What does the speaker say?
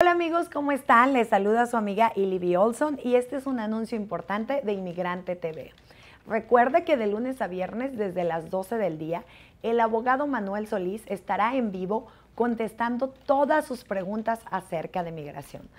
Hola amigos, ¿cómo están? Les saluda su amiga lily Olson y este es un anuncio importante de Inmigrante TV. Recuerda que de lunes a viernes desde las 12 del día, el abogado Manuel Solís estará en vivo contestando todas sus preguntas acerca de migración.